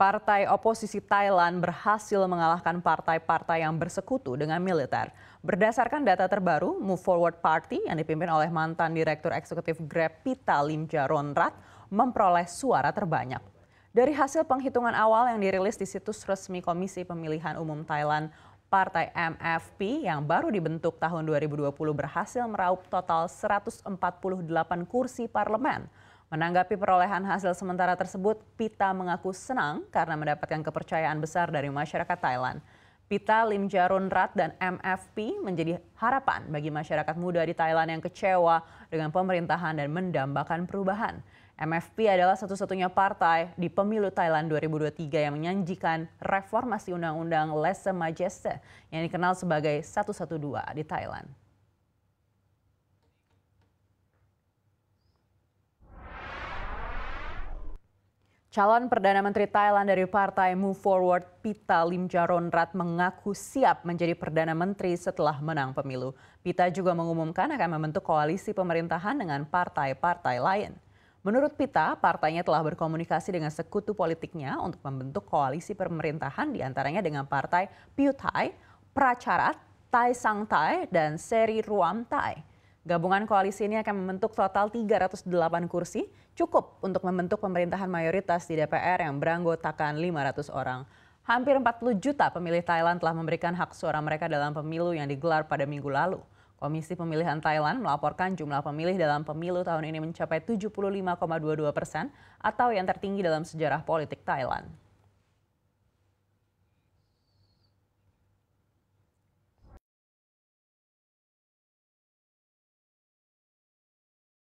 Partai oposisi Thailand berhasil mengalahkan partai-partai yang bersekutu dengan militer. Berdasarkan data terbaru, Move Forward Party yang dipimpin oleh mantan Direktur Eksekutif Grab Pita Jaronrat memperoleh suara terbanyak. Dari hasil penghitungan awal yang dirilis di situs resmi Komisi Pemilihan Umum Thailand, Partai MFP yang baru dibentuk tahun 2020 berhasil meraup total 148 kursi parlemen. Menanggapi perolehan hasil sementara tersebut, Pita mengaku senang karena mendapatkan kepercayaan besar dari masyarakat Thailand. Pita Lim Jarun Rat dan MFP menjadi harapan bagi masyarakat muda di Thailand yang kecewa dengan pemerintahan dan mendambakan perubahan. MFP adalah satu-satunya partai di pemilu Thailand 2023 yang menjanjikan reformasi undang-undang Lesa Majeste yang dikenal sebagai 112 di Thailand. Calon Perdana Menteri Thailand dari Partai Move Forward, Pita Limjaronrat mengaku siap menjadi Perdana Menteri setelah menang pemilu. Pita juga mengumumkan akan membentuk koalisi pemerintahan dengan partai-partai lain. Menurut Pita, partainya telah berkomunikasi dengan sekutu politiknya untuk membentuk koalisi pemerintahan diantaranya dengan partai Thai, Pracarat, Thai Sang Thai, dan Seri Ruam Thai. Gabungan koalisi ini akan membentuk total 308 kursi, cukup untuk membentuk pemerintahan mayoritas di DPR yang beranggotakan 500 orang. Hampir 40 juta pemilih Thailand telah memberikan hak suara mereka dalam pemilu yang digelar pada minggu lalu. Komisi Pemilihan Thailand melaporkan jumlah pemilih dalam pemilu tahun ini mencapai 75,22 persen atau yang tertinggi dalam sejarah politik Thailand.